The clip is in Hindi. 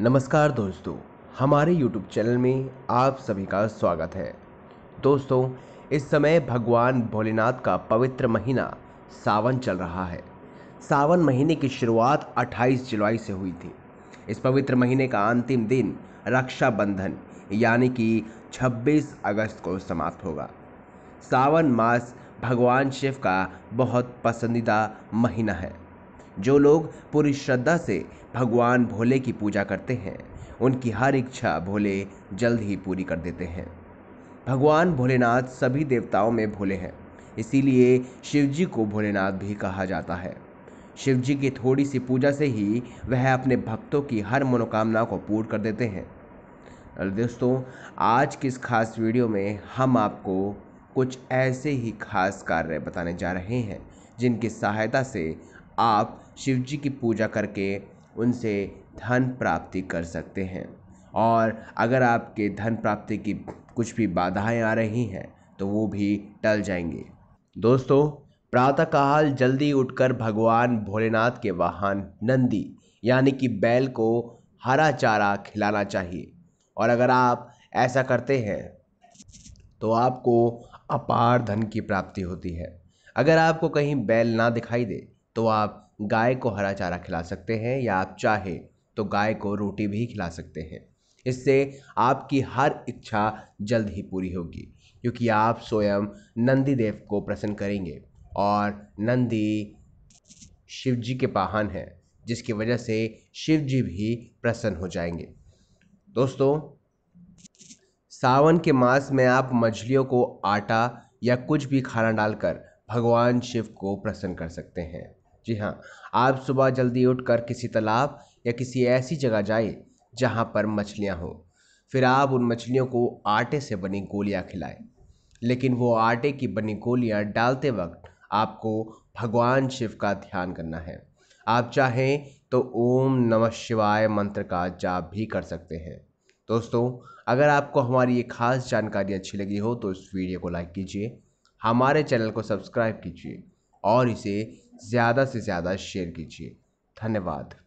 नमस्कार दोस्तों हमारे YouTube चैनल में आप सभी का स्वागत है दोस्तों इस समय भगवान भोलेनाथ का पवित्र महीना सावन चल रहा है सावन महीने की शुरुआत 28 जुलाई से हुई थी इस पवित्र महीने का अंतिम दिन रक्षाबंधन यानी कि 26 अगस्त को समाप्त होगा सावन मास भगवान शिव का बहुत पसंदीदा महीना है जो लोग पूरी श्रद्धा से भगवान भोले की पूजा करते हैं उनकी हर इच्छा भोले जल्द ही पूरी कर देते हैं भगवान भोलेनाथ सभी देवताओं में भोले हैं इसीलिए शिवजी को भोलेनाथ भी कहा जाता है शिव जी की थोड़ी सी पूजा से ही वह अपने भक्तों की हर मनोकामना को पूर्ण कर देते हैं दोस्तों आज की इस खास वीडियो में हम आपको कुछ ऐसे ही खास कार्य बताने जा रहे हैं जिनकी सहायता से आप शिव जी की पूजा करके उनसे धन प्राप्ति कर सकते हैं और अगर आपके धन प्राप्ति की कुछ भी बाधाएँ आ रही हैं तो वो भी टल जाएंगे दोस्तों प्रातःकाल जल्दी उठकर भगवान भोलेनाथ के वाहन नंदी यानी कि बैल को हरा चारा खिलाना चाहिए और अगर आप ऐसा करते हैं तो आपको अपार धन की प्राप्ति होती है अगर आपको कहीं बैल ना दिखाई दे तो आप गाय को हरा चारा खिला सकते हैं या आप चाहें तो गाय को रोटी भी खिला सकते हैं इससे आपकी हर इच्छा जल्द ही पूरी होगी क्योंकि आप स्वयं नंदी देव को प्रसन्न करेंगे और नंदी शिव जी के पाहन हैं जिसकी वजह से शिव जी भी प्रसन्न हो जाएंगे दोस्तों सावन के मास में आप मछलियों को आटा या कुछ भी खाना डालकर भगवान शिव को प्रसन्न कर सकते हैं जी हाँ आप सुबह जल्दी उठकर किसी तालाब या किसी ऐसी जगह जाएं जहाँ पर मछलियाँ हों फिर आप उन मछलियों को आटे से बनी गोलियाँ खिलाएं लेकिन वो आटे की बनी गोलियाँ डालते वक्त आपको भगवान शिव का ध्यान करना है आप चाहें तो ओम नमः शिवाय मंत्र का जाप भी कर सकते हैं दोस्तों अगर आपको हमारी ये खास जानकारी अच्छी लगी हो तो इस वीडियो को लाइक कीजिए हमारे चैनल को सब्सक्राइब कीजिए और इसे ज़्यादा से ज़्यादा शेयर कीजिए धन्यवाद